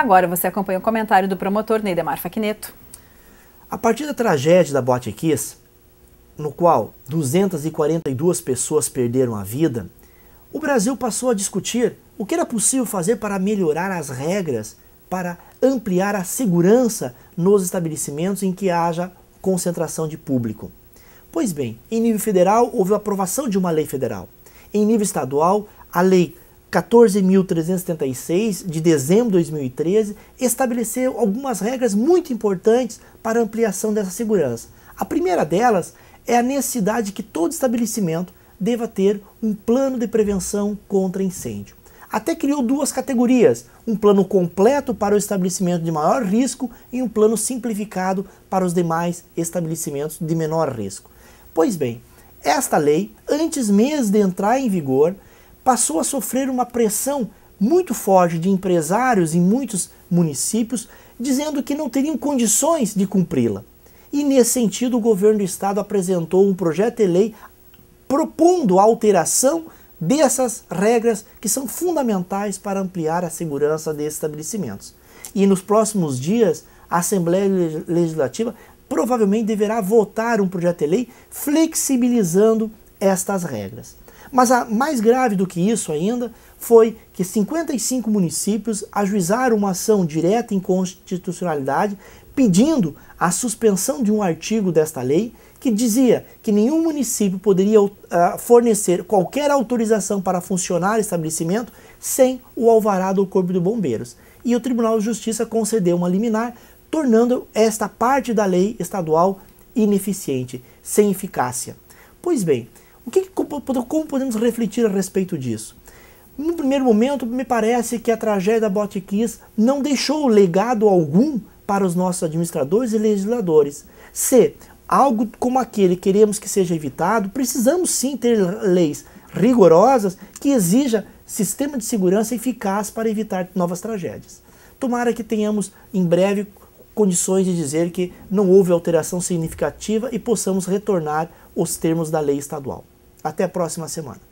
Agora você acompanha o comentário do promotor Neidemar Faquineto. A partir da tragédia da Boate Kiss, no qual 242 pessoas perderam a vida, o Brasil passou a discutir o que era possível fazer para melhorar as regras para ampliar a segurança nos estabelecimentos em que haja concentração de público. Pois bem, em nível federal houve a aprovação de uma lei federal. Em nível estadual, a lei 14.376 de dezembro de 2013 estabeleceu algumas regras muito importantes para a ampliação dessa segurança. A primeira delas é a necessidade que todo estabelecimento deva ter um plano de prevenção contra incêndio. Até criou duas categorias: um plano completo para o estabelecimento de maior risco e um plano simplificado para os demais estabelecimentos de menor risco. Pois bem, esta lei, antes mesmo de entrar em vigor, passou a sofrer uma pressão muito forte de empresários em muitos municípios, dizendo que não teriam condições de cumpri-la. E nesse sentido, o governo do estado apresentou um projeto de lei propondo a alteração dessas regras que são fundamentais para ampliar a segurança desses estabelecimentos. E nos próximos dias, a Assembleia Legislativa provavelmente deverá votar um projeto de lei flexibilizando estas regras. Mas a mais grave do que isso ainda foi que 55 municípios ajuizaram uma ação direta em constitucionalidade pedindo a suspensão de um artigo desta lei que dizia que nenhum município poderia uh, fornecer qualquer autorização para funcionar estabelecimento sem o alvará do Corpo de Bombeiros. E o Tribunal de Justiça concedeu uma liminar, tornando esta parte da lei estadual ineficiente, sem eficácia. Pois bem, o que, como podemos refletir a respeito disso? No primeiro momento, me parece que a tragédia Botkiss não deixou legado algum para os nossos administradores e legisladores. Se algo como aquele queremos que seja evitado, precisamos sim ter leis rigorosas que exija sistema de segurança eficaz para evitar novas tragédias. Tomara que tenhamos em breve condições de dizer que não houve alteração significativa e possamos retornar os termos da lei estadual. Até a próxima semana.